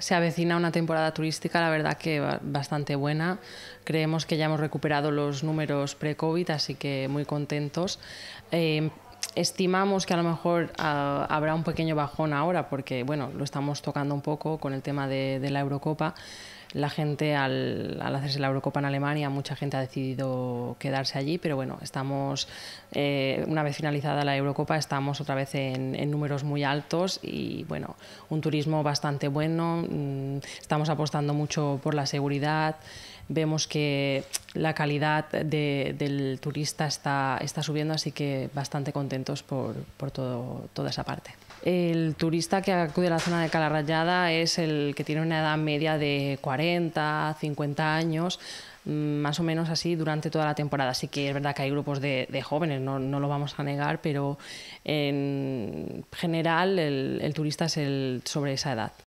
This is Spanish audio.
Se avecina una temporada turística, la verdad que bastante buena. Creemos que ya hemos recuperado los números pre-COVID, así que muy contentos. Em, estimamos que a lo mejor ah, habrá un pequeño bajón ahora, porque bueno, lo estamos tocando un poco con el tema de la Eurocopa, la gente al, al, hacerse la Eurocopa en Alemania, mucha gente ha decidido quedarse allí, pero bueno, estamos, eh, una vez finalizada la Eurocopa, estamos otra vez en, números muy altos y bueno, un turismo bastante bueno, mm, estamos apostando mucho por la seguridad, vemos que la calidad del turista está, subiendo, así que bastante contentos por, por todo, toda esa parte. El turista que acude a la zona de Calarrayada es el que tiene una edad media de 40, 50 años, mm, más o menos así durante toda la temporada. Así que es verdad que hay grupos de, jóvenes, no, lo vamos a negar, pero en general el, el turista es el sobre esa edad.